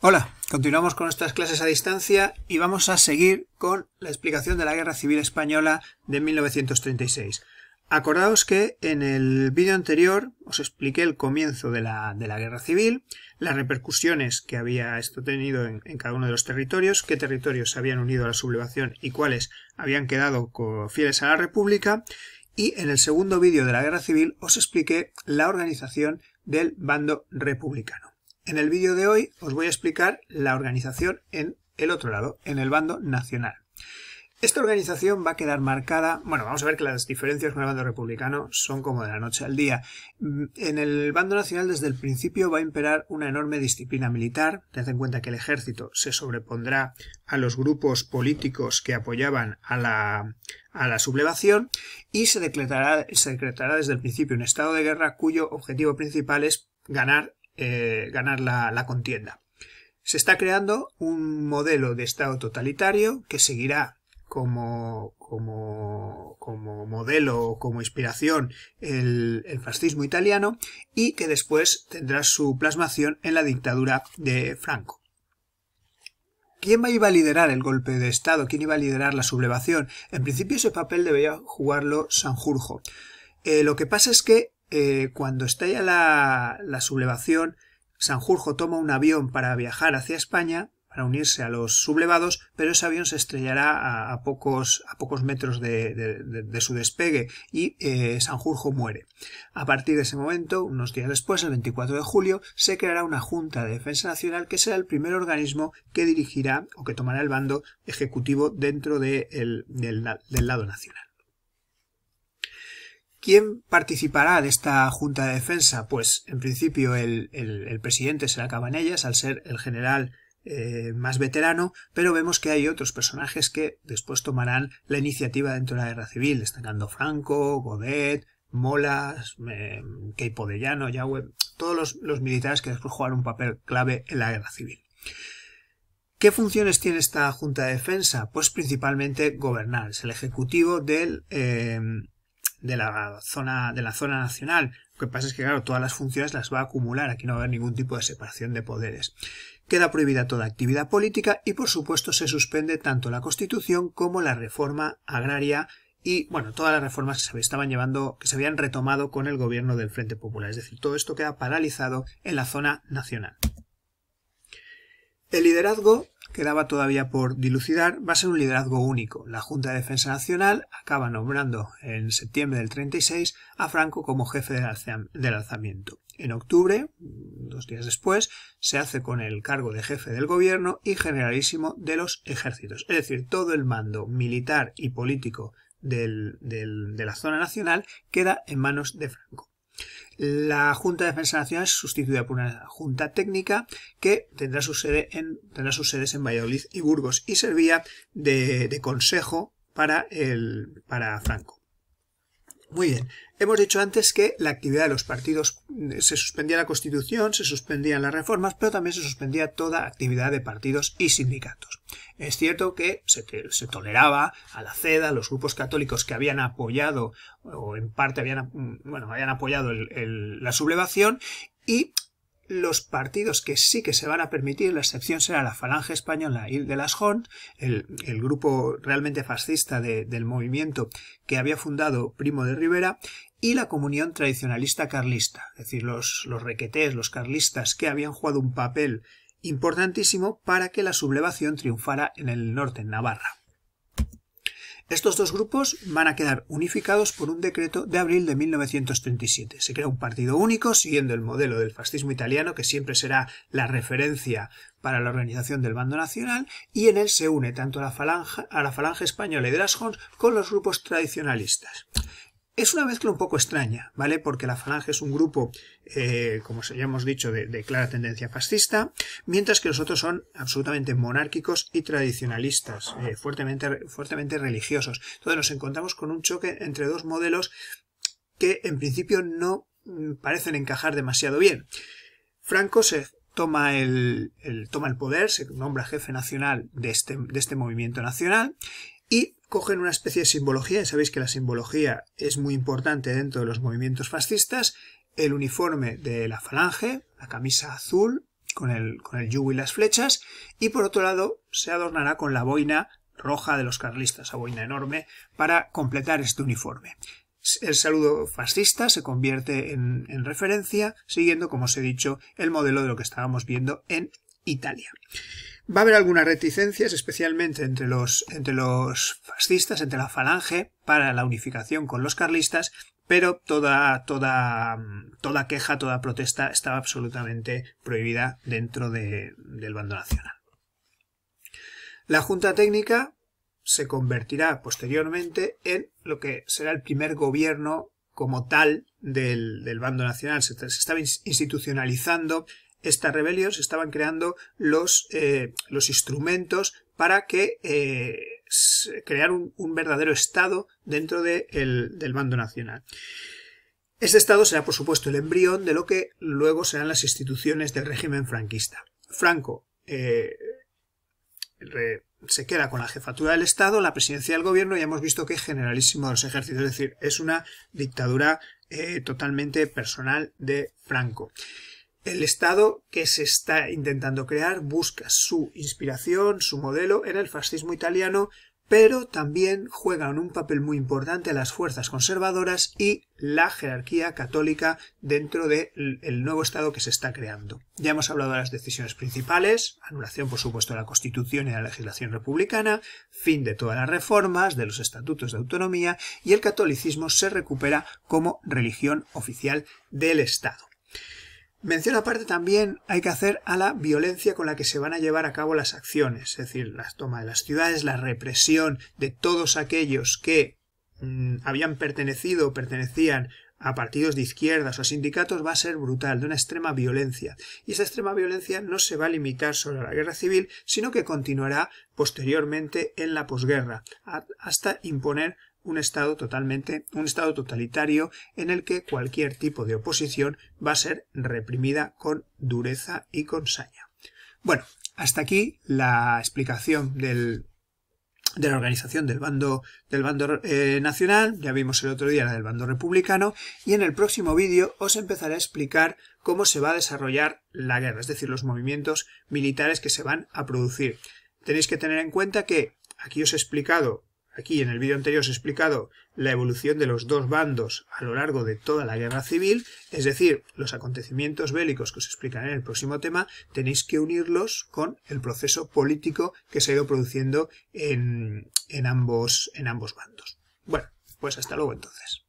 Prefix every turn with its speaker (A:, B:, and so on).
A: Hola, continuamos con nuestras clases a distancia y vamos a seguir con la explicación de la Guerra Civil Española de 1936. Acordaos que en el vídeo anterior os expliqué el comienzo de la, de la, Guerra Civil, las repercusiones que había esto tenido en, en, cada uno de los territorios, qué territorios se habían unido a la sublevación y cuáles habían quedado fieles a la República, y en el segundo vídeo de la Guerra Civil os expliqué la organización del bando republicano. En el vídeo de hoy os voy a explicar la organización en el otro lado, en el bando nacional. Esta organización va a quedar marcada, bueno, vamos a ver que las diferencias con el bando republicano son como de la noche al día. Mm, en el bando nacional desde el principio va a imperar una enorme disciplina militar, tened en cuenta que el ejército se sobrepondrá a los grupos políticos que apoyaban a la, sublevación y se declarará se decretará desde el principio un estado de guerra cuyo objetivo principal es ganar eh, ganar la, contienda. Se está creando un modelo de Estado totalitario que seguirá como, modelo o como inspiración el, fascismo italiano y que después tendrá su plasmación en la dictadura de Franco. ¿Quién iba a liderar el golpe de Estado? ¿Quién iba a liderar la sublevación? En principio ese papel debía jugarlo Sanjurjo. Eh, lo que pasa es que eh, cuando estalla la, la sublevación, Sanjurjo toma un avión para viajar hacia España, para unirse a los sublevados, pero ese avión se estrellará a, pocos, metros de, su despegue y San eh, Sanjurjo muere. A partir de ese momento, unos días después, el 24 de julio, se creará una Junta de Defensa Nacional que será el primer organismo que dirigirá o que tomará el bando ejecutivo dentro del lado nacional. ¿Quién participará de esta Junta de Defensa? Pues en principio el, presidente será Cabanellas, al ser el general eh, más veterano, pero vemos que hay otros personajes que después tomarán la iniciativa dentro de la guerra civil, destacando Franco, Godet, Molas, eh, Keipo de todos los, militares que después jugaron un papel clave en la guerra civil. ¿Qué funciones tiene esta Junta de Defensa? Pues principalmente gobernar, es el ejecutivo del, eh, de la zona, de la zona nacional. Lo que pasa es que, claro, todas las funciones las va a acumular. Aquí no va a haber ningún tipo de separación de poderes. Queda prohibida toda actividad política y, por supuesto, se suspende tanto la Constitución como la reforma agraria y, bueno, todas las reformas que se estaban llevando, que se habían retomado con el gobierno del Frente Popular. Es decir, todo esto queda paralizado en la zona nacional. El liderazgo quedaba todavía por dilucidar va a ser un liderazgo único. La Junta de Defensa Nacional acaba nombrando en septiembre del 36 a Franco como jefe del alzamiento. En octubre, dos días después, se hace con el cargo de jefe del gobierno y generalísimo de los ejércitos, es decir, todo el mando militar y político de la zona nacional queda en manos de Franco. La Junta de Defensa Nacional es sustituida por una Junta Técnica que tendrá, su sede en, tendrá sus sedes en Valladolid y Burgos y servía de, de consejo para, el, para Franco. Muy bien. Hemos dicho antes que la actividad de los partidos eh, se suspendía la Constitución, se suspendían las reformas, pero también se suspendía toda actividad de partidos y sindicatos. Es cierto que se, toleraba a la CEDA, los grupos católicos que habían apoyado, o en parte habían, mm, bueno, habían apoyado la sublevación, y los partidos que sí que se van a permitir, la excepción será la Falange Española y de las Jont, el, grupo realmente fascista del movimiento que había fundado Primo de Rivera, y la comunión tradicionalista carlista, es decir, los, los requetés, los carlistas que habían jugado un papel importantísimo para que la sublevación triunfara en el norte, en Navarra. Estos dos grupos van a quedar unificados por un decreto de abril de 1937. Se crea un partido único siguiendo el modelo del fascismo italiano, que siempre será la referencia para la organización del bando nacional, y en él se une tanto a la falange, a la falange española y de las Hons con los grupos tradicionalistas. Es una mezcla un poco extraña, ¿vale? Porque la Falange es un grupo, eh, como ya hemos dicho, de, clara tendencia fascista, mientras que los otros son absolutamente monárquicos y tradicionalistas, eh, fuertemente, fuertemente religiosos. Entonces nos encontramos con un choque entre dos modelos que en principio no mm, parecen encajar demasiado bien. Franco se toma el, toma el poder, se nombra jefe nacional de este, de este movimiento nacional cogen una especie de simbología, y sabéis que la simbología es muy importante dentro de los movimientos fascistas, el uniforme de la falange, la camisa azul, con el, con el yugo y las flechas, y por otro lado se adornará con la boina roja de los carlistas, esa boina enorme, para completar este uniforme. El saludo fascista se convierte en referencia, siguiendo, como os he dicho, el modelo de lo que estábamos viendo en Italia. Va a haber algunas reticencias, especialmente entre los, entre los fascistas, entre la falange, para la unificación con los carlistas, pero toda, toda, toda queja, toda protesta estaba absolutamente prohibida dentro del bando nacional. La Junta Técnica se convertirá posteriormente en lo que será el primer gobierno como tal del, del bando nacional. Se, se, estaba institucionalizando esta rebelión se estaban creando los, eh, instrumentos para que eh, crear un, verdadero Estado dentro del bando nacional. Este Estado será, por supuesto, el embrión de lo que luego serán las instituciones del régimen franquista. Franco eh, se queda con la jefatura del Estado, la presidencia del gobierno y hemos visto que es generalísimo de los ejércitos, es decir, es una dictadura totalmente personal de Franco. El Estado que se está intentando crear busca su inspiración, su modelo en el fascismo italiano, pero también juegan un papel muy importante las fuerzas conservadoras y la jerarquía católica dentro del nuevo Estado que se está creando. Ya hemos hablado de las decisiones principales, anulación por supuesto de la Constitución y de la legislación republicana, fin de todas las reformas, de los estatutos de autonomía y el catolicismo se recupera como religión oficial del Estado. Mención aparte también hay que hacer a la violencia con la que se van a llevar a cabo las acciones, es decir, la toma de las ciudades, la represión de todos aquellos que mm, habían pertenecido o pertenecían a partidos de izquierdas o a sindicatos va a ser brutal, de una extrema violencia. Y esa extrema violencia no se va a limitar solo a la guerra civil, sino que continuará posteriormente en la posguerra, hasta imponer un estado totalmente, un estado totalitario en el que cualquier tipo de oposición va a ser reprimida con dureza y con saña. Bueno, hasta aquí la explicación de la organización del bando, del bando eh, nacional, ya vimos el otro día la del bando republicano, y en el próximo vídeo os empezaré a explicar cómo se va a desarrollar la guerra, es decir, los movimientos militares que se van a producir. Tenéis que tener en cuenta que aquí os he explicado Aquí en el vídeo anterior os he explicado la evolución de los dos bandos a lo largo de toda la guerra civil, es decir, los acontecimientos bélicos que os explicaré en el próximo tema, tenéis que unirlos con el proceso político que se ha ido produciendo en, en ambos, en ambos bandos. Bueno, pues hasta luego entonces.